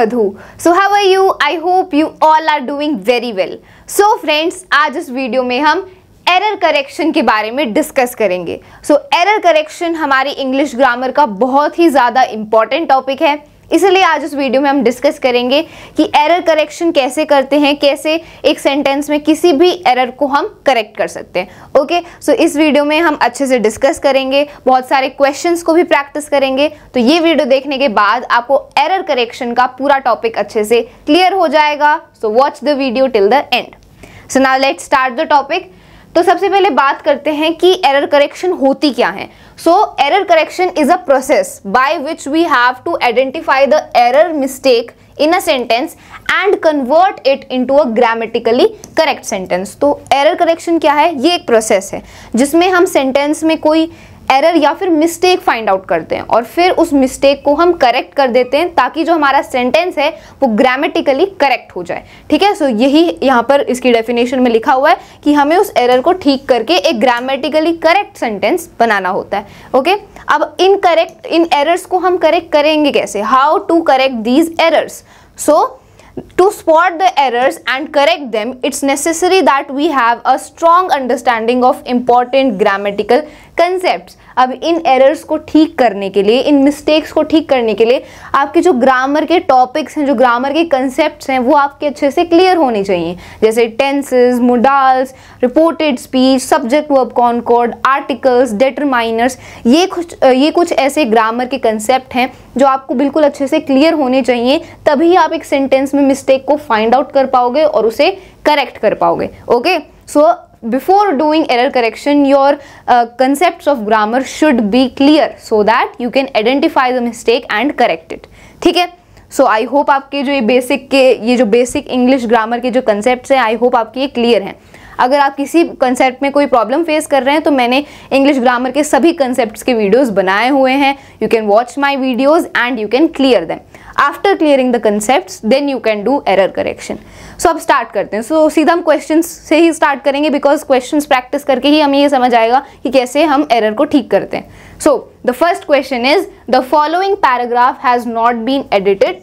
Madhu so how are you I hope you all are doing very well so friends आज इस video में हम error correction के बारे में डिस्कस करेंगे सो एरर करेक्शन हमारी इंग्लिश ग्रामर का बहुत ही ज़्यादा इंपॉर्टेंट टॉपिक है इसलिए आज उस वीडियो में हम डिस्कस करेंगे कि एरर करेक्शन कैसे करते हैं कैसे एक सेंटेंस में किसी भी एरर को हम करेक्ट कर सकते हैं ओके सो so, इस वीडियो में हम अच्छे से डिस्कस करेंगे बहुत सारे क्वेश्चन को भी प्रैक्टिस करेंगे तो ये वीडियो देखने के बाद आपको एरर करेक्शन का पूरा टॉपिक अच्छे से क्लियर हो जाएगा so watch the video till the end so now let start the topic तो सबसे पहले बात करते हैं कि एरर करेक्शन होती क्या है so error correction is a process by which we have to identify the error mistake in a sentence and convert it into a grammatically correct sentence तो एरर करेक्शन क्या है ये एक प्रोसेस है जिसमें हम सेंटेंस में कोई एरर या फिर मिस्टेक फाइंड आउट करते हैं और फिर उस मिस्टेक को हम करेक्ट कर देते हैं ताकि जो हमारा सेंटेंस है वो ग्रामेटिकली करेक्ट हो जाए ठीक है सो so, यही यहाँ पर इसकी डेफिनेशन में लिखा हुआ है कि हमें उस एरर को ठीक करके एक ग्रामेटिकली करेक्ट सेंटेंस बनाना होता है ओके okay? अब इन करेक्ट इन एरर्स को हम करेक्ट करेंगे कैसे how to correct these errors so to spot the errors and correct them, it's necessary that we have a strong understanding of important grammatical concepts. अब इन errors को ठीक करने के लिए इन मिस्टेक्स को ठीक करने के लिए आपके जो ग्रामर के टॉपिक्स हैं जो ग्रामर के कंसेप्ट हैं वो आपके अच्छे से क्लियर होने चाहिए जैसे tenses modals reported speech subject verb concord articles determiners ये कुछ ये कुछ ऐसे ग्रामर के कंसेप्ट हैं जो आपको बिल्कुल अच्छे से क्लियर होने चाहिए तभी आप एक सेंटेंस में मिस्टेक को फाइंड आउट कर पाओगे और उसे करेक्ट कर पाओगे okay so before doing error correction your concept of grammar should be clear so that you can identify the mistake and and correct ठीक है सो आई होप आपके जो ये बेसिक के ये जो बेसिक इंग्लिश ग्रामर के जो कंसेप्ट हैं आई होप आपके ये क्लियर हैं अगर आप किसी कंसेप्ट में कोई प्रॉब्लम फेस कर रहे हैं तो मैंने इंग्लिश ग्रामर के सभी कंसेप्ट के वीडियोज़ बनाए हुए हैं you can watch my videos and you can clear them after clearing the concept then you can do error correction so अब स्टार्ट करते हैं सो so, सीधा हम क्वेश्चन से ही स्टार्ट करेंगे बिकॉज क्वेश्चन प्रैक्टिस करके ही हमें ये समझ आएगा कि कैसे हम एरर को ठीक करते हैं so the first question is the following paragraph has not been edited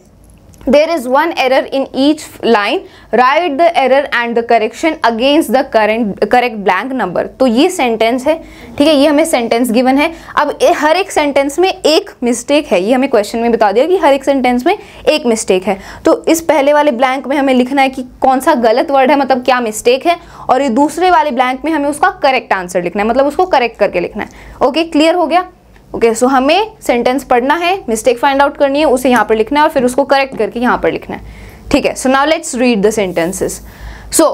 there is one error in each line write the error and the correction against the current correct blank number तो ये sentence है ठीक है ये हमें sentence given है अब हर एक sentence में एक mistake है ये हमें question में बता दिया कि हर एक sentence में एक mistake है तो इस पहले वाले blank में हमें लिखना है कि कौन सा गलत word है मतलब क्या mistake है और ये दूसरे वाले blank में हमें उसका correct answer लिखना है मतलब उसको correct करके लिखना है okay, clear हो गया ओके okay, सो so हमें सेंटेंस पढ़ना है मिस्टेक फाइंड आउट करनी है उसे यहाँ पर लिखना है और फिर उसको करेक्ट करके यहाँ पर लिखना है ठीक है so now let's read the sentences so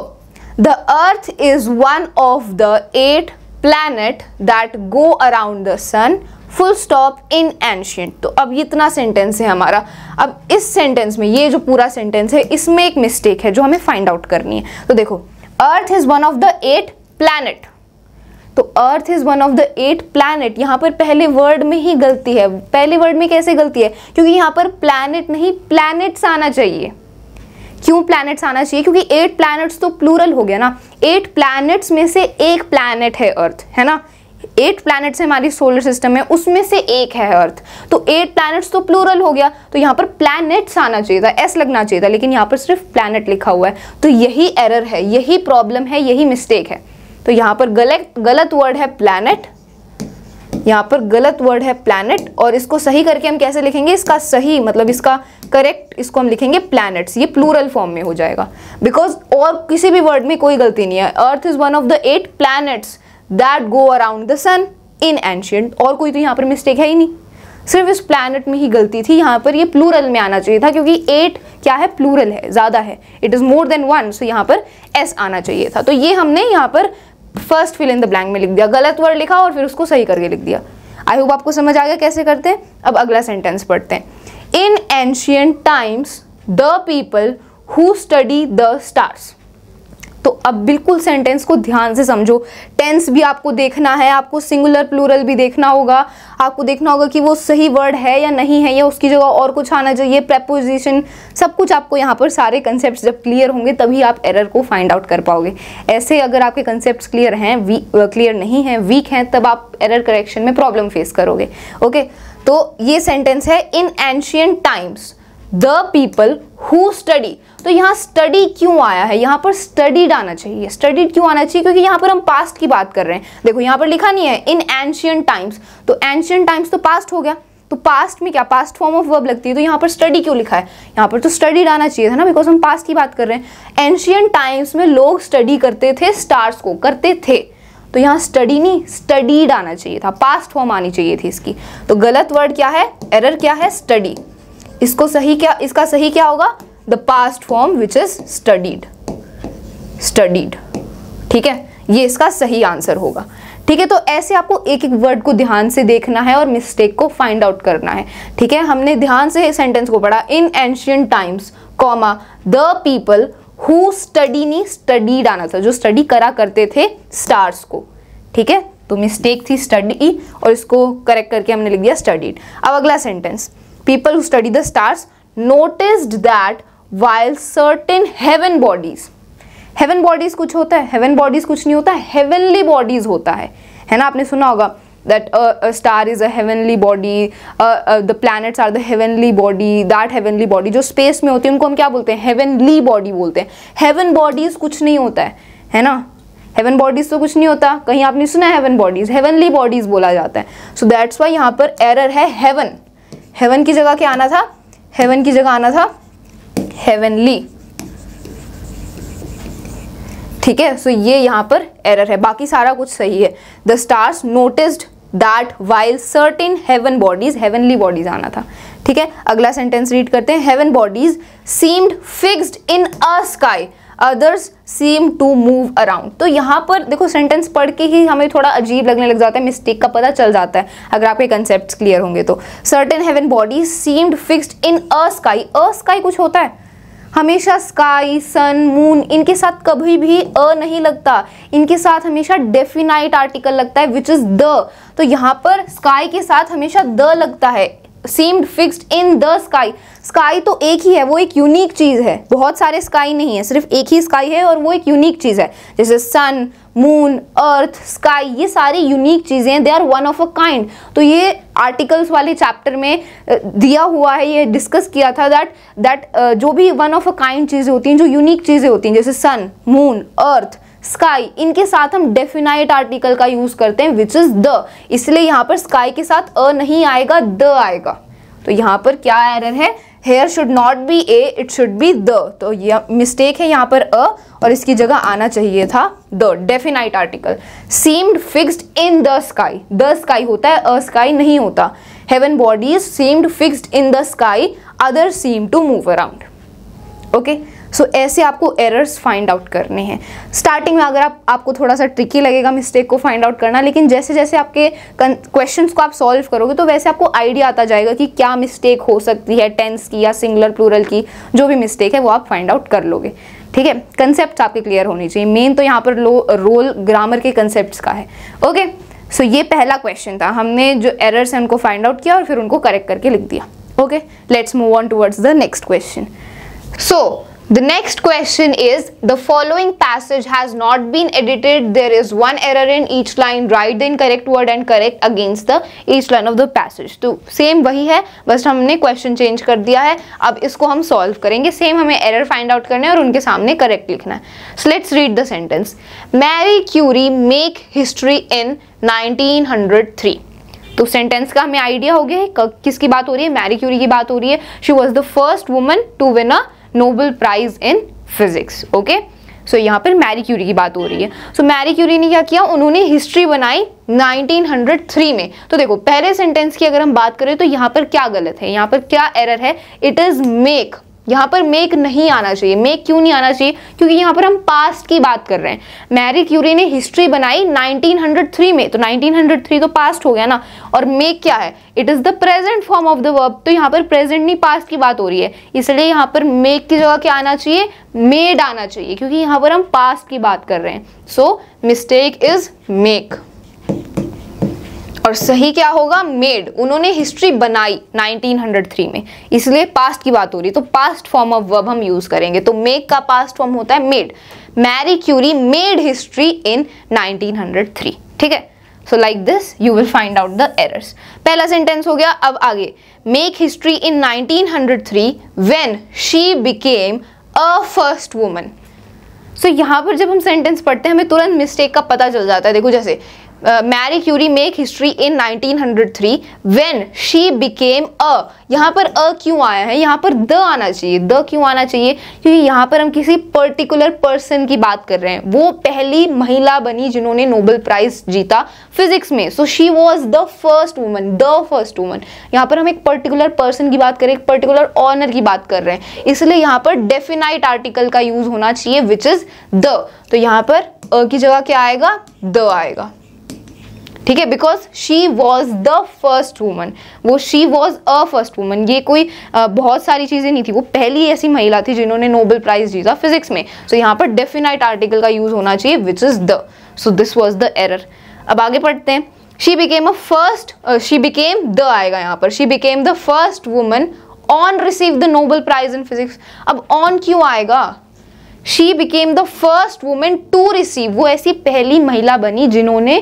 the earth is one of the eight planet that go around the sun full stop in ancient तो अब इतना सेंटेंस है हमारा अब इस सेंटेंस में ये जो पूरा सेंटेंस है इसमें एक मिस्टेक है जो हमें फाइंड आउट करनी है तो देखो earth is one of the eight planet तो earth is one of the eight planet यहाँ पर पहले वर्ड में ही गलती है पहले वर्ड में कैसे गलती है क्योंकि यहाँ पर प्लैनेट नहीं प्लैनेट्स आना चाहिए क्यों प्लैनेट्स आना चाहिए क्योंकि एट प्लैनेट्स तो प्लूरल हो गया ना एट प्लैनेट्स में से एक प्लैनेट है अर्थ है ना एट प्लैनेट्स हमारी सोलर सिस्टम है उसमें से एक है अर्थ तो एट प्लैनेट्स तो प्लूरल हो गया तो यहाँ पर प्लैनेट्स आना चाहिए था एस लगना चाहिए था लेकिन यहाँ पर सिर्फ प्लैनेट लिखा हुआ है तो यही एरर है यही प्रॉब्लम है यही मिस्टेक है तो यहाँ पर गलत गलत वर्ड है प्लैनेट यहाँ पर गलत वर्ड है प्लैनेट और इसको सही करके हम कैसे लिखेंगे इसका सही मतलब इसका करेक्ट इसको हम लिखेंगे प्लैनेट्स ये प्लूरल फॉर्म में हो जाएगा बिकॉज और किसी भी वर्ड में कोई गलती नहीं है earth is one of the eight planets that go around the sun in ancient और कोई तो यहाँ पर मिस्टेक है ही नहीं सिर्फ इस प्लानट में ही गलती थी यहाँ पर ये प्लूरल में आना चाहिए था क्योंकि एट क्या है प्लूरल है ज़्यादा है it is more than one so यहाँ पर एस आना चाहिए था तो ये हमने यहाँ पर first fill in the blank में लिख दिया गलत वर्ड लिखा और फिर उसको सही करके लिख दिया आई होप आपको समझ आ गया कैसे करते हैं अब अगला सेंटेंस पढ़ते हैं in ancient times the people who study the stars तो अब बिल्कुल सेंटेंस को ध्यान से समझो टेंस भी आपको देखना है आपको सिंगुलर प्लूरल भी देखना होगा आपको देखना होगा कि वो सही वर्ड है या नहीं है या उसकी जगह और कुछ आना चाहिए प्रपोजिशन सब कुछ आपको यहाँ पर सारे कंसेप्ट जब क्लियर होंगे तभी आप एरर को फाइंड आउट कर पाओगे ऐसे अगर आपके कंसेप्ट क्लियर हैं क्लियर नहीं हैं वीक हैं तब आप एरर करेक्शन में प्रॉब्लम फेस करोगे ओके तो ये सेंटेंस है in ancient times the people who study तो यहाँ स्टडी क्यों आया है यहाँ पर स्टडीड आना चाहिए स्टडीड क्यों आना चाहिए क्योंकि यहाँ पर हम पास्ट की बात कर रहे हैं देखो यहाँ पर लिखा नहीं है इन एंशियंट टाइम्स तो एंशियंट टाइम्स तो पास्ट हो गया तो पास्ट में क्या पास्ट फॉर्म ऑफ वर्ब लगती है तो यहाँ पर स्टडी क्यों लिखा है यहाँ पर तो स्टडीड आना चाहिए था ना बिकॉज हम पास्ट की बात कर रहे हैं एंशियंट टाइम्स में लोग स्टडी करते थे स्टार्स को करते थे तो यहाँ स्टडी नहीं स्टडीड आना चाहिए था पास्ट फॉर्म आनी चाहिए थी इसकी तो गलत वर्ड क्या है एरर क्या है स्टडी इसको सही क्या इसका सही क्या होगा the past form which is studied studied ठीक है ये इसका सही आंसर होगा ठीक है तो ऐसे आपको एक एक वर्ड को ध्यान से देखना है और मिस्टेक को फाइंड आउट करना है ठीक है हमने ध्यान से सेंटेंस को पढ़ा in ancient times comma the people who study नी स्टडीड आना था जो स्टडी करा करते थे स्टार्स को ठीक है तो मिस्टेक थी स्टडी और इसको करेक्ट करके हमने लिख दिया स्टडीड अब अगला sentence people who study the stars noticed that while certain heaven bodies heaven bodies kuch hota hai heaven bodies kuch nahi hota heavenly bodies hota hai hai na aapne suna hoga that a, a star is a heavenly body uh, uh, the planets are the heavenly body that heavenly body jo space mein hoti hai unko hum kya bolte hain heavenly body bolte hain heaven bodies kuch nahi hota hai hai na heaven bodies तो कुछ नहीं होता कहीं आपने सुना है bodies heavenly bodies बोला जाता है सो दैट्स वाई यहाँ पर एरर है हेवन हेवन की जगह क्या आना था हेवन की जगह आना था हेवनली ठीक है सो ये यहां पर एरर है बाकी सारा कुछ सही है the stars noticed that while certain heaven bodies heavenly bodies आना था ठीक है अगला सेंटेंस रीड करते हैं heaven bodies seemed fixed in a sky others seem to move around तो यहाँ पर देखो सेंटेंस पढ़ के ही हमें थोड़ा अजीब लगने लग जाता है मिस्टेक का पता चल जाता है अगर आपके कंसेप्ट क्लियर होंगे तो certain heaven body seemed fixed in a sky a sky कुछ होता है हमेशा स्काई सन मून इनके साथ कभी भी अ नहीं लगता इनके साथ हमेशा डेफिनाइट आर्टिकल लगता है विच इज़ द तो यहाँ पर स्काई के साथ हमेशा द लगता है seemed fixed in the sky sky तो एक ही है वो एक यूनिक चीज़ है बहुत सारे स्काई नहीं है सिर्फ एक ही स्काई है और वो एक यूनिक चीज़ है जैसे सन मून अर्थ स्काई ये सारी यूनिक चीज़ें हैं they are one of a kind तो ये आर्टिकल्स वाले चैप्टर में दिया हुआ है ये डिस्कस किया था दैट दैट जो भी वन ऑफ अ काइंड चीज़ें होती हैं जो यूनिक चीज़ें होती हैं जैसे सन मून अर्थ स्काई इनके साथ हम डेफिनाइट आर्टिकल का यूज करते हैं विच इज द इसलिए यहाँ पर स्काई के साथ अ नहीं आएगा द आएगा तो यहाँ पर क्या एरर है here should not be a it should be the तो ये मिस्टेक है यहाँ पर अ और इसकी जगह आना चाहिए था the definite article seemed fixed in the sky the sky होता है अ स्काई नहीं होता heaven bodies seemed fixed in the sky other seem to move around okay so so, ऐसे आपको एरर्स फाइंड आउट करने हैं स्टार्टिंग में अगर आप आपको थोड़ा सा ट्रिकी लगेगा मिस्टेक को फाइंड आउट करना लेकिन जैसे जैसे आपके क्वेश्चन को आप सॉल्व करोगे तो वैसे आपको आइडिया आता जाएगा कि क्या मिस्टेक हो सकती है टेंस की या सिंगलर प्लूरल की जो भी मिस्टेक है वो आप फाइंड आउट कर लोगे ठीक है कंसेप्ट आपके क्लियर होने चाहिए मेन तो यहाँ पर लो रोल ग्रामर के कंसेप्ट का है ओके सो so, ये पहला क्वेश्चन था हमने जो एरर्स हैं उनको फाइंड आउट किया और फिर उनको करेक्ट करके लिख दिया okay let's move on towards the next question so The next question is the following passage has not been edited. There is one error in each line. Write the incorrect word and correct against the each line of the passage. तो same वही है बस हमने question change कर दिया है अब इसको हम सॉल्व करेंगे सेम हमें एरर फाइंड आउट करना है और उनके सामने करेक्ट लिखना है so let's read the sentence Marie Curie make history in 1903 तो सेंटेंस का हमें आइडिया हो गया है किसकी बात हो रही है मैरी क्यूरी की बात हो रही है she was the first woman to win a Nobel prize in physics okay so यहाँ पर मैरी क्यूरी की बात हो रही है सो so, मैरी क्यूरी ने क्या किया उन्होंने हिस्ट्री बनाई 1903 में तो देखो पहले सेंटेंस की अगर हम बात करें तो यहाँ पर क्या गलत है यहाँ पर क्या एरर है इट इज़ मेक यहाँ पर मेक नहीं आना चाहिए मेक क्यों नहीं आना चाहिए क्योंकि यहाँ पर हम पास्ट की बात कर रहे हैं मैरी क्यूरी ने हिस्ट्री बनाई 1903 में तो 1903 तो पास्ट हो गया ना और मेक क्या है it is the present form of the verb तो यहाँ पर प्रेजेंट नहीं पास्ट की बात हो रही है इसलिए यहाँ पर मेक की जगह क्या आना चाहिए मेड आना चाहिए क्योंकि यहाँ पर हम पास्ट की बात कर रहे हैं सो मिस्टेक इज़ मेक और सही क्या होगा मेड उन्होंने हिस्ट्री बनाई 1903 में इसलिए पास्ट की बात हो रही तो पास्ट फॉर्म ऑफ वर्ब हम यूज करेंगे तो मेक का पास्ट फॉर्म होता है made Marie Curie made history in 1903 ठीक है so like this you will find out the errors पहला सेंटेंस हो गया अब आगे make history in 1903 when she became a first woman so यहां पर जब हम सेंटेंस पढ़ते हैं हमें तुरंत मिस्टेक का पता चल जाता है देखो जैसे Marie Curie make history in 1903 when she became a यहाँ पर अ क्यों आया है यहाँ पर द आना चाहिए द क्यों आना चाहिए क्योंकि यहाँ पर हम किसी पर्टिकुलर पर्सन की बात कर रहे हैं वो पहली महिला बनी जिन्होंने नोबेल प्राइज जीता फिजिक्स में so she was the first woman the first woman यहाँ पर हम एक पर्टिकुलर पर्सन की बात करें एक पर्टिकुलर ऑनर की बात कर रहे हैं इसलिए यहाँ पर डेफिनाइट आर्टिकल का यूज होना चाहिए विच इज द तो यहाँ पर अ की जगह क्या आएगा द आएगा ठीक है because she was the first woman वो she was a first woman ये कोई आ, बहुत सारी चीज़ें नहीं थी वो पहली ऐसी महिला थी जिन्होंने नोबेल प्राइज जीता फिजिक्स में सो so, यहाँ पर डेफिनाइट आर्टिकल का यूज़ होना चाहिए which is the so this was the error अब आगे पढ़ते हैं she became a first she became the आएगा यहाँ पर she became the first woman on receive the Nobel prize in physics अब ऑन क्यों आएगा she became the first women to receive वो ऐसी पहली महिला बनी जिन्होंने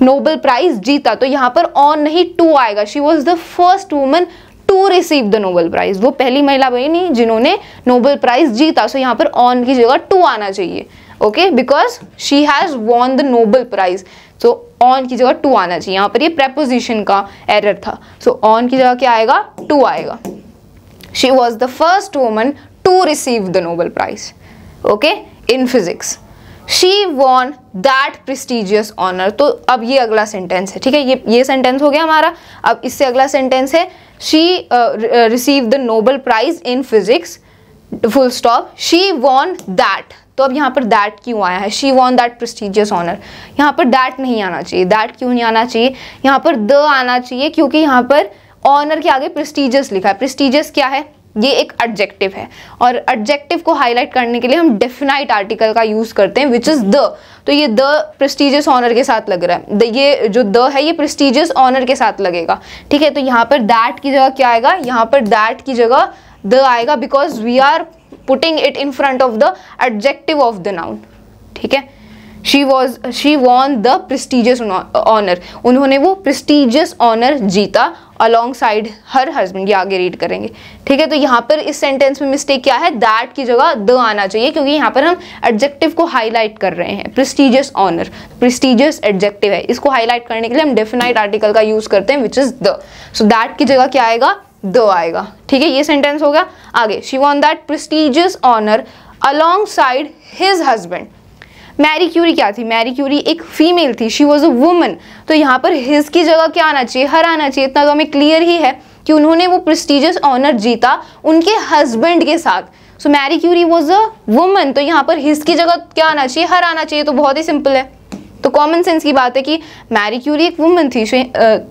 नोबेल प्राइज जीता तो यहाँ पर ऑन नहीं टू आएगा she was the first woman to receive the Nobel prize वो पहली महिला बनी जिन्होंने नोबेल प्राइज जीता सो यहाँ पर ऑन की जगह टू आना चाहिए okay because she has won the Nobel prize so on की जगह टू आना चाहिए यहाँ पर ये प्रेपोजिशन का एरर था सो so, ऑन की जगह क्या आएगा टू आएगा she was the first woman to receive the Nobel prize okay in physics she won that prestigious honour तो अब ये अगला सेंटेंस है ठीक है ये ये सेंटेंस हो गया हमारा अब इससे अगला सेंटेंस है she receive the Nobel prize in physics full stop she won that तो अब यहाँ पर दैट क्यों आया है she won that prestigious honour यहाँ पर दैट नहीं आना चाहिए दैट क्यों नहीं आना चाहिए यहाँ पर द आना चाहिए क्योंकि यहाँ पर ऑनर के आगे प्रेस्टिजियस लिखा है प्रेस्टीजियस क्या है ये एक एडजेक्टिव है और एडजेक्टिव को हाईलाइट करने के लिए हम डेफिनाइट आर्टिकल का यूज़ करते हैं विच इज़ द तो ये द प्रेस्टिजियस ऑनर के साथ लग रहा है द ये जो द है ये प्रेस्टिजियस ऑनर के साथ लगेगा ठीक है तो यहाँ पर दैट की जगह क्या आएगा यहाँ पर दैट की जगह द आएगा because we are putting it in front of the adjective of the noun ठीक है she was she won the prestigious honour उन्होंने वो प्रेस्टिजियस ऑनर जीता अलॉन्ग साइड हर हस्बैंड ये आगे रीड करेंगे ठीक है तो यहाँ पर इस सेंटेंस में मिस्टेक क्या है दैट की जगह द आना चाहिए क्योंकि यहाँ पर हम एडजेक्टिव को हाईलाइट कर रहे हैं प्रेस्टिजियस ऑनर प्रेस्टिजियस एडजेक्टिव है इसको हाईलाइट करने के लिए हम डेफिनाइट आर्टिकल का यूज़ करते हैं which is the so that की जगह क्या आएगा द आएगा ठीक है ये सेंटेंस हो गया आगे she won that prestigious honour alongside his husband Marie Curie क्या थी मैरी क्यूरी एक फीमेल थी शी वॉज अ वुमन तो यहाँ पर हिज की जगह क्या आना चाहिए हर आना चाहिए इतना तो हमें क्लियर ही है कि उन्होंने वो प्रेस्टिजियस ऑनर जीता उनके हस्बैंड के साथ so Marie Curie was a woman तो यहाँ पर हिज की जगह क्या आना चाहिए हर आना चाहिए तो बहुत ही सिंपल है तो कॉमन सेंस की बात है कि मैरी क्यूरी एक वुमन थी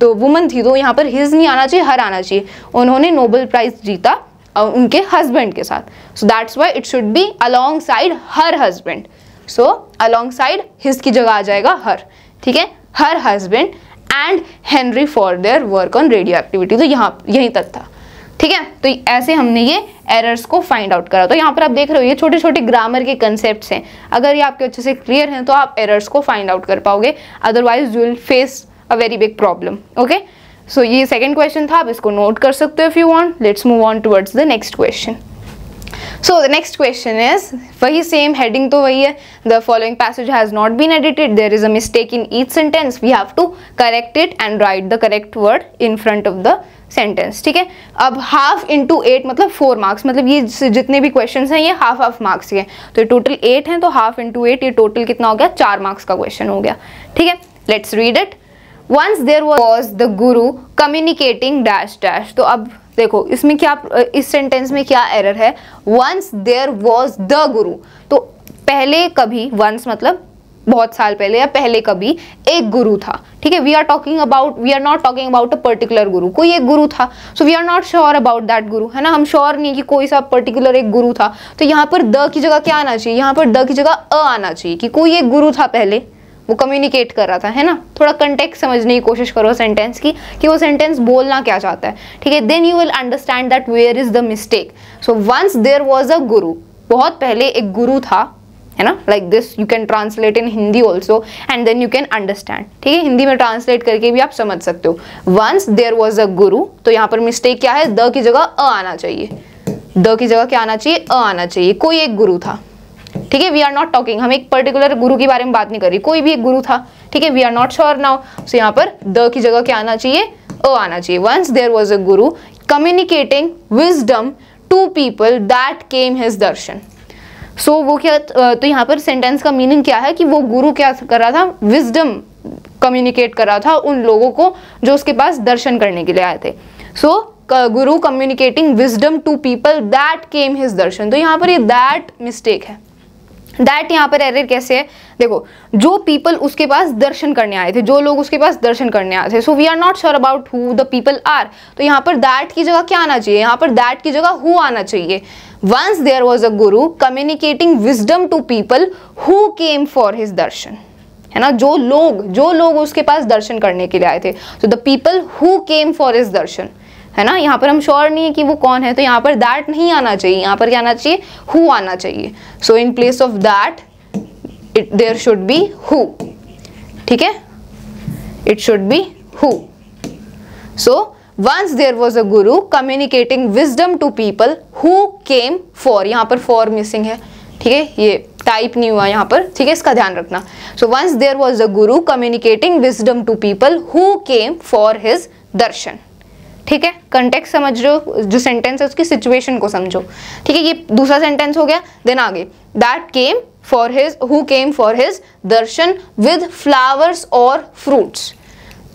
तो वुमन थी तो यहाँ पर हिज नहीं आना चाहिए हर आना चाहिए उन्होंने नोबल प्राइज जीता और उनके हस्बैंड के साथ so that's why it should be alongside her husband so alongside his की जगह आ जाएगा हर ठीक है her husband and Henry for their work on radioactivity तो यहाँ यहीं तक था ठीक है तो ऐसे हमने ये एरर्स को फाइंड आउट करा तो यहाँ पर आप देख रहे हो ये छोटे छोटे ग्रामर के कंसेप्ट हैं अगर ये आपके अच्छे से क्लियर हैं तो आप एरर्स को फाइंड आउट कर पाओगे otherwise you will face a very big problem okay so ये सेकेंड क्वेश्चन था आप इसको नोट कर सकते हो if you want let's move on towards the next question so the next question is वही सेम हेडिंग तो वही है the following passage has not been edited there is a mistake in each sentence we have to correct it and write the correct word in front of the sentence ठीक है अब half into eight मतलब four marks मतलब ये जितने भी question हैं ये हाफ हाफ मार्क्स के हैं तो ये टोटल एट हैं तो हाफ इंटू एट ये टोटल कितना हो गया चार मार्क्स का क्वेश्चन हो गया ठीक है let's read it once there was the guru communicating dash dash तो अब देखो इसमें क्या इस सेंटेंस में क्या एरर है वंस देयर वॉज द गुरु तो पहले कभी वंस मतलब बहुत साल पहले या पहले कभी एक गुरु था ठीक है we are talking about we are not talking about a particular guru कोई एक गुरु था so we are not sure about that guru है ना हम श्योर नहीं कि कोई सा पर्टिकुलर एक गुरु था तो यहाँ पर द की जगह क्या आना चाहिए यहाँ पर द की जगह अ आना चाहिए कि कोई एक गुरु था पहले वो कम्युनिकेट कर रहा था है ना थोड़ा कंटेक्ट समझने की कोशिश करो सेंटेंस की कि वो सेंटेंस बोलना क्या चाहता है ठीक है then you will understand that where is the mistake so once there was a guru बहुत पहले एक गुरु था है ना like this you can translate in Hindi also and then you can understand ठीक है हिंदी में ट्रांसलेट करके भी आप समझ सकते हो वंस देयर वॉज अ गुरु तो यहाँ पर मिस्टेक क्या है द की जगह अ आना चाहिए द की जगह क्या आना चाहिए अ आना चाहिए कोई एक गुरु था ठीक है वी आर नॉट टॉकिंग हम एक पर्टिकुलर गुरु के बारे में बात नहीं कर रही कोई भी एक गुरु था ठीक है we are not sure now so यहाँ पर द की जगह क्या आना चाहिए अ आना चाहिए once there was a guru communicating wisdom to people that came his darshan so वो क्या तो यहाँ पर सेंटेंस का मीनिंग क्या है कि वो गुरु क्या कर रहा था विजडम कम्युनिकेट कर रहा था उन लोगों को जो उसके पास दर्शन करने के लिए आए थे so guru communicating wisdom to people that came his darshan तो यहाँ पर ये दैट मिस्टेक है दैट यहाँ पर एरर कैसे है देखो जो पीपल उसके पास दर्शन करने आए थे जो लोग उसके पास दर्शन करने आए थे so we are not sure about who the people are तो यहाँ पर दैट की जगह क्या आना चाहिए यहाँ पर दैट की जगह हु आना चाहिए once there was a guru communicating wisdom to people who came for his darshan है ना जो लोग जो लोग उसके पास दर्शन करने के लिए आए थे so the people who came for his darshan है ना यहाँ पर हम श्योर नहीं है कि वो कौन है तो यहाँ पर दैट नहीं आना चाहिए यहाँ पर क्या आना चाहिए हु आना चाहिए so in place of that it there should be who ठीक है it should be who so once there was a guru communicating wisdom to people who came for यहाँ पर फॉर मिसिंग है ठीक है ये टाइप नहीं हुआ यहाँ पर ठीक है इसका ध्यान रखना so once there was a guru communicating wisdom to people who came for his darshan ठीक है कंटेक्स समझ लो जो सेंटेंस है उसकी सिचुएशन को समझो ठीक है ये दूसरा सेंटेंस हो गया देन आगे that came for his who came for his darshan with flowers और फ्रूट्स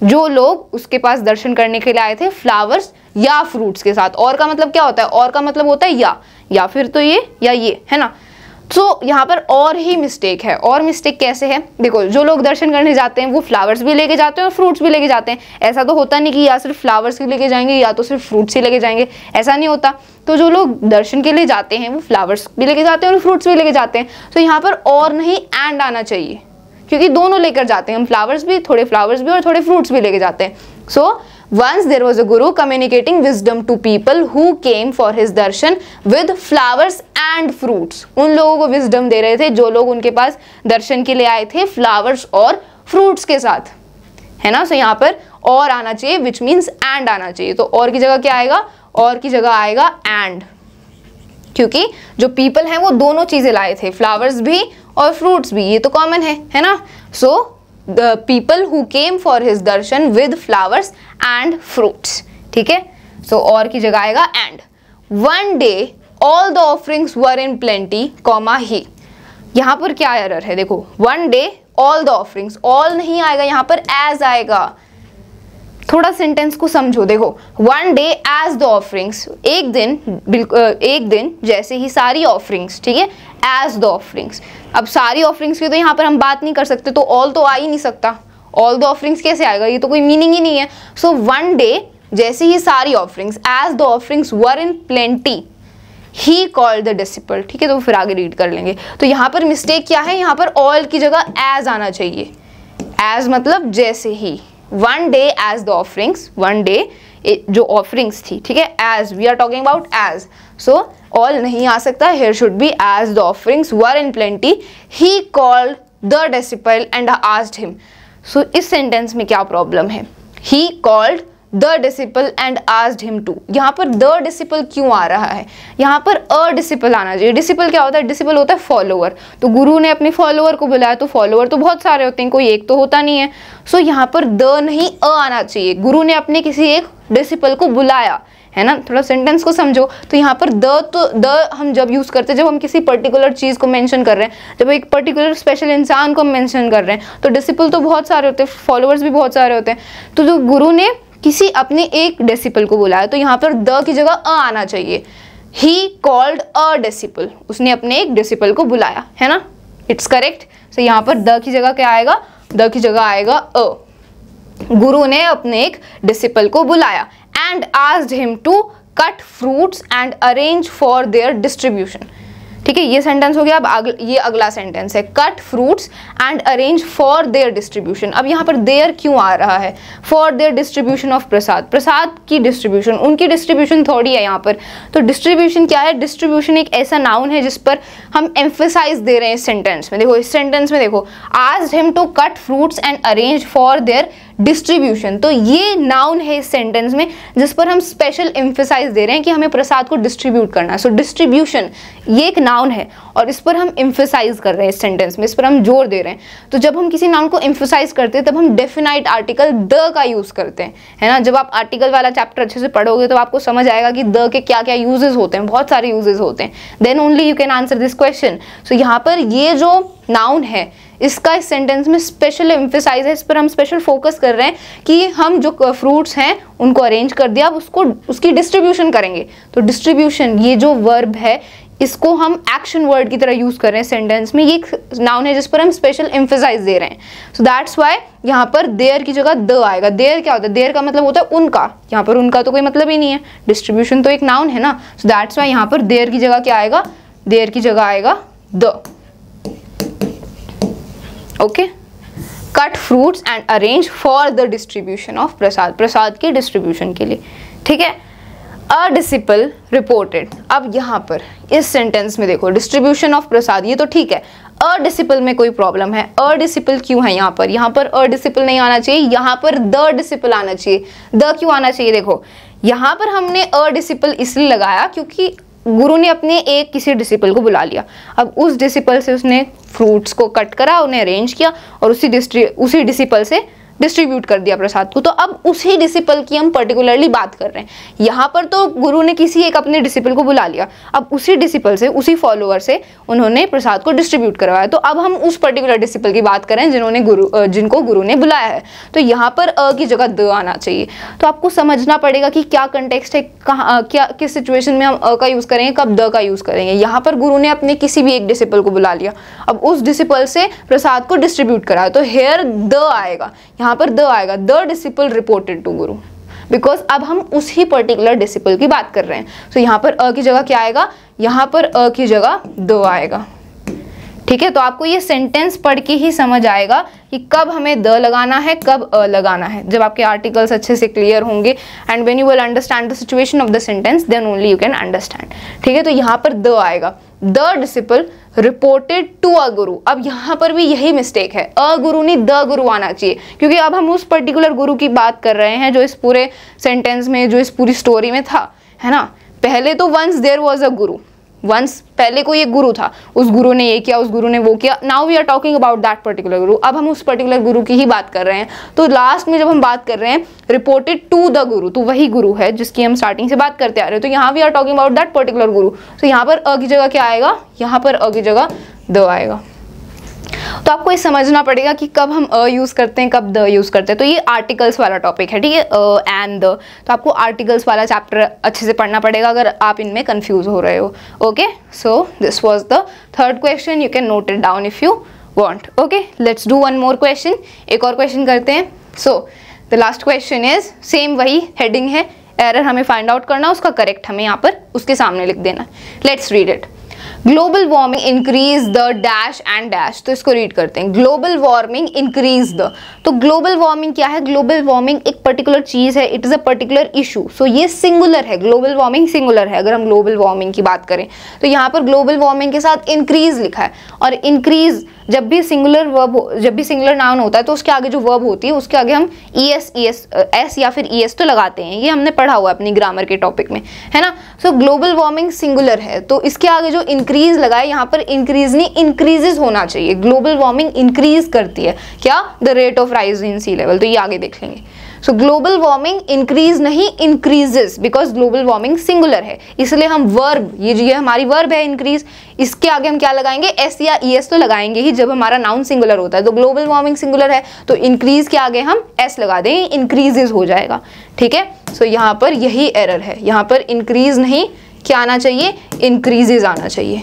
जो लोग उसके पास दर्शन करने के लिए आए थे फ्लावर्स या फ्रूट्स के साथ और का मतलब क्या होता है और का मतलब होता है या या फिर तो ये या ये है ना सो so, यहाँ पर और ही मिस्टेक है और मिस्टेक कैसे है देखो जो लोग दर्शन करने जाते हैं वो फ्लावर्स भी लेके जाते हैं और फ्रूट्स भी लेके जाते हैं ऐसा तो होता नहीं कि या सिर्फ फ्लावर्स ही लेके जाएंगे या तो सिर्फ फ्रूट्स ही लेके जाएंगे ऐसा नहीं होता तो जो लोग दर्शन के लिए जाते हैं वो फ्लावर्स भी लेके जाते हैं और फ्रूट्स भी लेके जाते हैं तो so, यहाँ पर और नहीं एंड आना चाहिए क्योंकि दोनों लेकर जाते हैं हम फ्लावर्स भी थोड़े फ्लावर्स भी और थोड़े फ्रूट्स भी लेके जाते हैं so so, Once there was a guru communicating wisdom to people who came for his darshan with flowers and fruits. उन लोगों को wisdom दे रहे थे जो लोग उनके पास दर्शन के लिए आए थे flowers और fruits के साथ है ना सो so, यहाँ पर और आना चाहिए विच मीन्स एंड आना चाहिए तो और की जगह क्या आएगा और की जगह आएगा एंड क्योंकि जो पीपल हैं वो दोनों चीज़ें लाए थे फ्लावर्स भी और फ्रूट्स भी ये तो कॉमन है है ना so so, people who came for his darshan with flowers and fruits ठीक है सो और की जगह आएगा and one day all the offerings were in plenty comma he यहां पर क्या एरर है देखो one day all the offerings all नहीं आएगा यहाँ पर एज आएगा थोड़ा सेंटेंस को समझो देखो one day as the offerings एक दिन एक दिन जैसे ही सारी ऑफरिंग्स ठीक है एज द ऑफरिंग्स अब सारी ऑफरिंग्स की तो यहाँ पर हम बात नहीं कर सकते तो ऑल तो आ ही नहीं सकता ऑल द ऑफरिंग्स कैसे आएगा ये तो कोई मीनिंग ही नहीं है सो वन डे जैसे ही सारी offerings as the offerings were in plenty he call the disciple ठीक है तो फिर आगे रीड कर लेंगे तो यहाँ पर मिस्टेक क्या है यहाँ पर ऑल की जगह एज आना चाहिए एज मतलब जैसे ही one day as the offerings one day जो ऑफरिंग्स थी ठीक है as we are talking about as so all नहीं आ सकता here should be as the offerings were in plenty he called the disciple and asked him so इस sentence में क्या प्रॉब्लम है he called the disciple and asked him to यहाँ पर the disciple क्यों आ रहा है यहाँ पर अ डिसिपल आना चाहिए डिसिपल क्या होता है डिसिपल होता है फॉलोअर तो गुरु ने अपने फॉलोअर को बुलाया तो फॉलोअर तो बहुत सारे होते हैं कोई एक तो होता नहीं है सो so, यहाँ पर द नहीं अ आना चाहिए गुरु ने अपने किसी एक डिसिपल को बुलाया है ना थोड़ा सेंटेंस को समझो तो यहाँ पर द तो द हम जब यूज़ करते हैं जब हम किसी पर्टिकुलर चीज़ को मेंशन कर रहे हैं जब एक पर्टिकुलर स्पेशल इंसान को मेंशन कर रहे हैं तो डिसिपल तो बहुत सारे होते हैं फॉलोअर्स भी बहुत सारे होते हैं तो जो गुरु ने किसी अपने एक डिसिपल को बुलाया तो यहाँ पर द की जगह अ आना चाहिए ही कॉल्ड अ डिसिपल उसने अपने एक डिसिपल को बुलाया है ना इट्स करेक्ट सो यहाँ पर द की जगह क्या आएगा द की जगह आएगा अ गुरु ने अपने एक डिसिपल को बुलाया एंड आज him to cut fruit and arrange for their distribution ठीक है ये सेंटेंस हो गया अब अगल, ये अगला सेंटेंस है cut fruits and arrange for their distribution अब यहाँ पर देयर क्यों आ रहा है for their distribution of prasad प्रसाद की डिस्ट्रीब्यूशन उनकी डिस्ट्रीब्यूशन थोड़ी है यहाँ पर तो डिस्ट्रीब्यूशन क्या है डिस्ट्रीब्यूशन एक ऐसा नाउन है जिस पर हम एम्फेसाइज दे रहे हैं इस सेंटेंस में देखो इस सेंटेंस में देखो आज him to cut fruits and arrange for their distribution तो ये नाउन है इस सेंटेंस में जिस पर हम स्पेशल इम्फेसाइज दे रहे हैं कि हमें प्रसाद को डिस्ट्रीब्यूट करना है सो डिस्ट्रीब्यूशन ये एक नाउन है और इस पर हम इम्फेसाइज कर रहे हैं इस सेंटेंस में इस पर हम जोर दे रहे हैं तो जब हम किसी नाउन को इम्फेसाइज करते हैं तब हम डेफिनाइट आर्टिकल द का यूज़ करते हैं है ना जब आप आर्टिकल वाला चैप्टर अच्छे से पढ़ोगे तो आपको समझ आएगा कि द के क्या क्या यूजेज होते हैं बहुत सारे यूजेज होते हैं then only you can answer this question so यहाँ पर ये जो नाउन है इसका इस सेंटेंस में स्पेशल एम्फेसाइज है इस पर हम स्पेशल फोकस कर रहे हैं कि हम जो फ्रूट्स हैं उनको अरेंज कर दिया अब उसको उसकी डिस्ट्रीब्यूशन करेंगे तो डिस्ट्रीब्यूशन ये जो वर्ब है इसको हम एक्शन वर्ड की तरह यूज़ कर रहे हैं सेंटेंस में ये एक नाउन है जिस पर हम स्पेशल एम्फेसाइज दे रहे हैं सो दैट्स वाई यहाँ पर देयर की जगह द आएगा देयर क्या होता है देयर का मतलब होता है उनका यहाँ पर उनका तो कोई मतलब ही नहीं है डिस्ट्रीब्यूशन तो एक नाउन है ना सो दैट्स वाई यहाँ पर देयर की जगह क्या आएगा देयर की जगह आएगा the okay cut fruits and arrange for the distribution of prasad प्रसाद के डिस्ट्रीब्यूशन के लिए ठीक है अ डिसिपल रिपोर्टेड अब यहाँ पर इस सेंटेंस में देखो डिस्ट्रीब्यूशन ऑफ प्रसाद ये तो ठीक है अ डिसिपल में कोई प्रॉब्लम है अ डिसिपल क्यों है यहाँ पर यहाँ पर अ डिसिपल नहीं आना चाहिए यहाँ पर द डिसिपल आना चाहिए द क्यों आना चाहिए देखो यहाँ पर हमने अ डिसिपल इसलिए लगाया क्योंकि गुरु ने अपने एक किसी डिसिपल को बुला लिया अब उस डिसिपल से उसने फ्रूट्स को कट करा उन्हें अरेंज किया और उसी उसी डिसिपल से डिस्ट्रीब्यूट कर दिया प्रसाद को तो अब उसी डिसिपल की हम पर्टिकुलरली बात कर रहे हैं यहाँ पर तो गुरु ने किसी एक अपने डिसिपल को बुला लिया अब उसी डिसिपल से उसी फॉलोअर से उन्होंने प्रसाद को डिस्ट्रीब्यूट करवाया तो अब हम उस पर्टिकुलर डिसिपल की बात करें जिन्होंने गुरु जिनको गुरु ने बुलाया है तो यहाँ पर अ की जगह द आना चाहिए तो आपको समझना पड़ेगा कि क्या कंटेक्सट है कहाँ क्या किस सिचुएशन में हम अ का यूज़ करेंगे कब द का यूज़ करेंगे यहाँ पर गुरु ने अपने किसी भी एक डिसिपल को बुला लिया अब उस डिसिपल से प्रसाद को डिस्ट्रीब्यूट कराया तो हेयर द आएगा यहाँ यहाँ पर द आएगा the disciple reported to guru because अब हम उसी पर्टिकुलर डिसिपल की बात कर रहे हैं सो so, यहाँ पर अ की जगह क्या आएगा यहाँ पर अ की जगह द आएगा ठीक है तो आपको ये सेंटेंस पढ़ के ही समझ आएगा कि कब हमें द लगाना है कब अ लगाना है जब आपके आर्टिकल्स अच्छे से क्लियर होंगे and when you will understand the situation of the sentence then only you can understand ठीक है तो यहाँ पर द आएगा the disciple reported to a guru अब यहाँ पर भी यही मिस्टेक है अ गुरु नहीं द गुरु आना चाहिए क्योंकि अब हम उस पर्टिकुलर गुरु की बात कर रहे हैं जो इस पूरे सेंटेंस में जो इस पूरी स्टोरी में था है ना पहले तो वंस देर वॉज अ गुरु वंस पहले कोई एक गुरु था उस गुरु ने ये किया उस गुरु ने वो किया now we are talking about that particular guru अब हम उस पर्टिकुलर गुरु की ही बात कर रहे हैं तो लास्ट में जब हम बात कर रहे हैं रिपोर्टेड टू द गुरु तो वही गुरु है जिसकी हम स्टार्टिंग से बात करते आ रहे हैं तो यहाँ we are talking about that particular guru तो यहाँ पर अ की जगह क्या आएगा यहाँ पर अ की जगह द आएगा तो आपको ये समझना पड़ेगा कि कब हम अ यूज़ करते हैं कब द यूज़ करते हैं तो ये आर्टिकल्स वाला टॉपिक है ठीक है एंड द तो आपको आर्टिकल्स वाला चैप्टर अच्छे से पढ़ना पड़ेगा अगर आप इनमें कन्फ्यूज़ हो रहे हो okay so this was the third question you can note it down if you want okay let's do one more question एक और क्वेश्चन करते हैं so the last question is same वही हेडिंग है एरर हमें फाइंड आउट करना उसका correct हमें यहाँ पर उसके सामने लिख देना let's read it global warming increase the dash and dash तो इसको रीड करते हैं ग्लोबल वार्मिंग इंक्रीज द तो ग्लोबल वार्मिंग क्या है ग्लोबल वार्मिंग एक पर्टिकुलर चीज़ है it is a particular issue so ये सिंगुलर है ग्लोबल वार्मिंग सिंगुलर है अगर हम ग्लोबल वार्मिंग की बात करें तो यहाँ पर ग्लोबल वार्मिंग के साथ इंक्रीज लिखा है और इंक्रीज़ जब भी सिंगुलर वर्ब जब भी सिंगुलर नाउन होता है तो उसके आगे जो वर्ब होती है उसके आगे हम E S E S S या फिर ई एस तो लगाते हैं ये हमने पढ़ा हुआ है अपनी ग्रामर के टॉपिक में है ना सो ग्लोबल वार्मिंग सिंगुलर है तो इसके आगे जो इंक्रीज लगा है यहाँ पर इंक्रीज नहीं इंक्रीजेज होना चाहिए ग्लोबल वार्मिंग इंक्रीज करती है क्या the rate of rise in sea level तो ये आगे देख लेंगे सो ग्लोबल वार्मिंग इंक्रीज नहीं increases because global warming singular है इसलिए हम वर्ब ये ये हमारी वर्ब है इंक्रीज इसके आगे हम क्या लगाएंगे एस या ई e एस तो लगाएंगे ही जब हमारा नाउन सिंगुलर होता है तो ग्लोबल वार्मिंग सिंगुलर है तो इंक्रीज के आगे हम एस लगा देंगे इंक्रीजेज हो जाएगा ठीक है सो so, यहाँ पर यही एरर है यहाँ पर इंक्रीज नहीं क्या आना चाहिए इंक्रीजेज आना चाहिए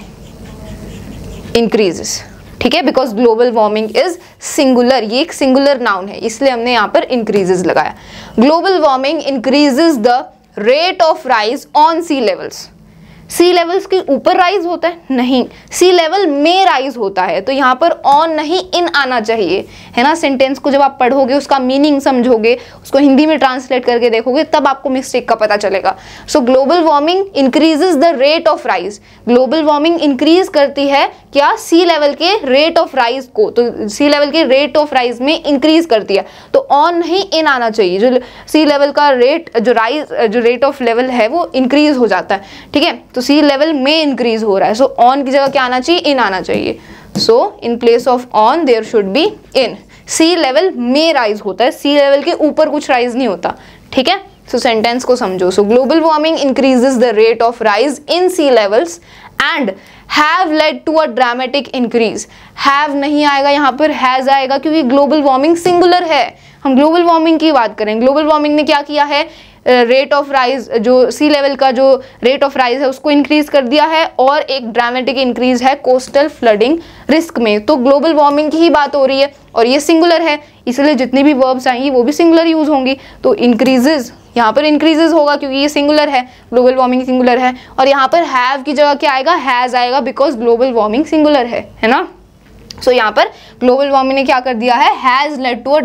इंक्रीजेस ठीक है because global warming is singular ये एक सिंगुलर नाउन है इसलिए हमने यहाँ पर इंक्रीजेज लगाया global warming increases the rate of rise on sea levels sea levels के ऊपर राइज होता है नहीं सी लेवल में राइज होता है तो यहाँ पर ऑन नहीं इन आना चाहिए है ना सेंटेंस को जब आप पढ़ोगे उसका मीनिंग समझोगे उसको हिंदी में ट्रांसलेट करके देखोगे तब आपको मिस्टेक का पता चलेगा so global warming increases the rate of rise global warming increase करती है क्या सी लेवल के रेट ऑफ राइज को तो सी लेवल के रेट ऑफ राइज में इंक्रीज करती है तो ऑन नहीं इन आना चाहिए जो सी लेवल का रेट जो राइज जो रेट ऑफ लेवल है वो इंक्रीज हो जाता है ठीक है तो सी लेवल में इंक्रीज हो रहा है सो ऑन की जगह क्या आना चाहिए इन आना चाहिए so in place of on there should be in sea level में राइज होता है सी लेवल के ऊपर कुछ राइज नहीं होता ठीक है सो so, सेंटेंस को समझो so global warming increases the rate of rise in sea levels and have led to a dramatic increase have नहीं आएगा यहाँ पर हैज़ आएगा क्योंकि ग्लोबल वार्मिंग सिंगुलर है हम ग्लोबल वार्मिंग की बात करें ग्लोबल वार्मिंग ने क्या किया है रेट ऑफ राइज जो सी लेवल का जो रेट ऑफ राइज है उसको इंक्रीज कर दिया है और एक ड्रामेटिक इंक्रीज है कोस्टल फ्लडिंग रिस्क में तो ग्लोबल वार्मिंग की ही बात हो रही है और ये सिंगुलर है इसलिए जितनी भी वर्ब्स आएंगी वो भी सिंगुलर यूज़ होंगी तो इंक्रीजेज यहाँ पर इंक्रीजेज होगा क्योंकि ये सिंगुलर है ग्लोबल वार्मिंग सिंगुलर है और यहाँ पर हैव की जगह क्या आएगा हैज़ आएगा बिकॉज ग्लोबल वार्मिंग सिंगुलर है है ना सो so, यहाँ पर ग्लोबल वार्मिंग ने क्या कर दिया है has led to a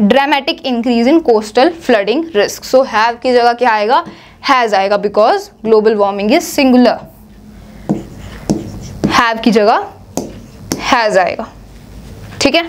dramatic increase in coastal flooding risk so have की जगह क्या आएगा हैज़ आएगा because global warming is singular have की जगह हैज़ आएगा ठीक है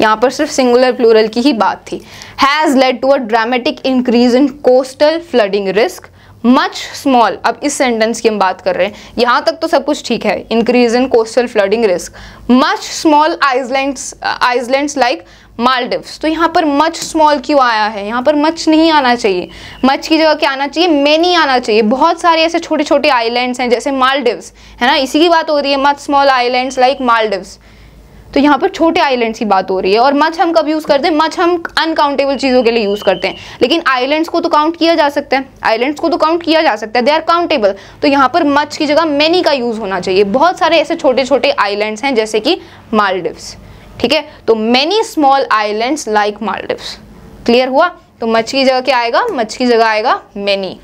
यहाँ पर सिर्फ सिंगुलर प्लूरल की ही बात थी has led to a dramatic increase in coastal flooding risk much small अब इस सेंटेंस की हम बात कर रहे हैं यहाँ तक तो सब कुछ ठीक है increase in coastal flooding risk much small island islands like Maldives तो यहाँ पर मच स्मॉल क्यों आया है यहाँ पर मच नहीं आना चाहिए मच की जगह क्या आना चाहिए मैनी आना चाहिए बहुत सारे ऐसे छोटे छोटे आइलैंड्स हैं जैसे मालडिव्स है ना इसी की बात हो रही है much small islands like Maldives तो यहाँ पर छोटे आइलैंड्स की बात हो रही है और मच हम कब यूज़ करते हैं मच हम अनकाउंटेबल चीज़ों के लिए यूज़ करते हैं लेकिन आइलैंड्स को तो काउंट किया जा सकता है आइलैंड्स को तो काउंट किया जा सकता है दे आर काउंटेबल तो यहाँ पर मच की जगह मैनी का यूज़ होना चाहिए बहुत सारे ऐसे छोटे छोटे आइलैंड्स हैं जैसे कि मालडिव्स ठीक है तो many small island like Maldives clear हुआ तो मच की जगह क्या आएगा मच की जगह आएगा many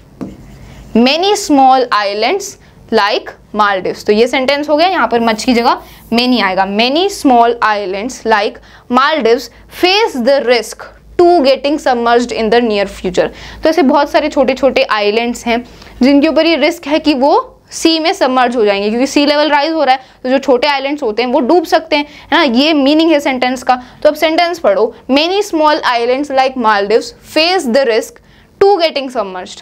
many small islands like Maldives तो ये सेंटेंस हो गया यहाँ पर मच की जगह मेनी आएगा many small islands like Maldive face the risk to getting submerge in the near future तो ऐसे बहुत सारे छोटे छोटे आइलैंड्स हैं जिनके ऊपर ये रिस्क है कि वो सी में सबमर्ज हो जाएंगे क्योंकि सी लेवल राइज हो रहा है तो जो छोटे आइलैंड्स होते हैं वो डूब सकते हैं है ना ये मीनिंग है सेंटेंस का तो अब सेंटेंस पढ़ो many small islands like Maldives face the risk to getting submerged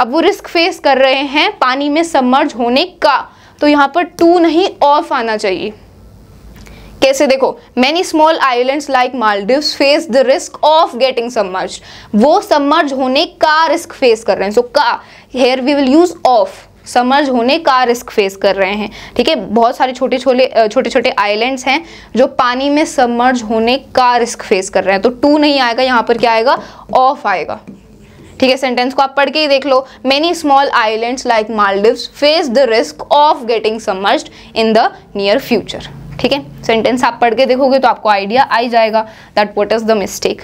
अब वो रिस्क फेस कर रहे हैं पानी में सबमर्ज होने का तो यहाँ पर टू नहीं ऑफ आना चाहिए कैसे देखो many small island like Maldive face the risk of getting submerge वो सबमर्ज होने का रिस्क फेस कर रहे हैं सो so, का here we will use of submerge होने का रिस्क फेस कर रहे हैं ठीक है बहुत सारे छोटे छोटे छोटे छोटे आइलैंड्स हैं जो पानी में समर्ज होने का रिस्क फेस कर रहे हैं तो टू नहीं आएगा यहाँ पर क्या आएगा ऑफ आएगा ठीक है सेंटेंस को आप पढ़ के ही देख लो many small islands like Maldive face the risk of getting submerged in the near future ठीक है सेंटेंस आप पढ़ के देखोगे तो आपको आइडिया आ जाएगा that what is the mistake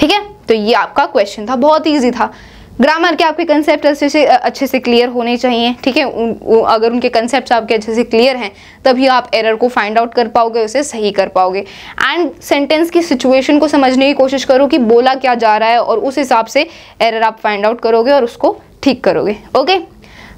ठीक है तो ये आपका क्वेश्चन था बहुत ईजी था ग्रामर के आपके कंसेप्ट अच्छे से अच्छे से क्लियर होने चाहिए ठीक है अगर उनके कंसेप्ट आपके अच्छे से क्लियर हैं तभी आप एरर को फाइंड आउट कर पाओगे उसे सही कर पाओगे एंड सेंटेंस की सिचुएशन को समझने की कोशिश करो कि बोला क्या जा रहा है और उस हिसाब से एरर आप फाइंड आउट करोगे और उसको ठीक करोगे okay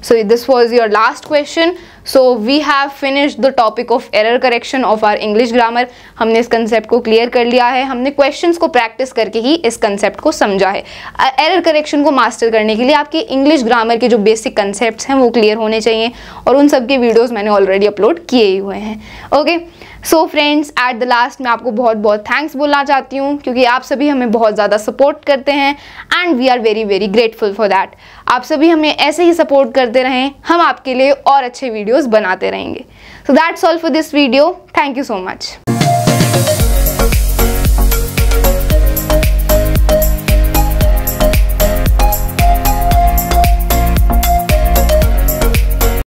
so this was your last question so we have finished the topic of error correction of our English grammar humne is concept ko clear kar liya hai humne questions ko practice karke hi is concept ko samjha hai uh, error correction ko master karne ke liye aapke English grammar ke jo basic concepts hain wo clear hone chahiye aur un sab ke videos maine already upload kiye hue hain okay so friends at the last मैं आपको बहुत बहुत thanks बोलना चाहती हूँ क्योंकि आप सभी हमें बहुत ज़्यादा सपोर्ट करते हैं and we are very very grateful for that आप सभी हमें ऐसे ही सपोर्ट करते रहें हम आपके लिए और अच्छे वीडियोज़ बनाते रहेंगे so that's all for this video thank you so much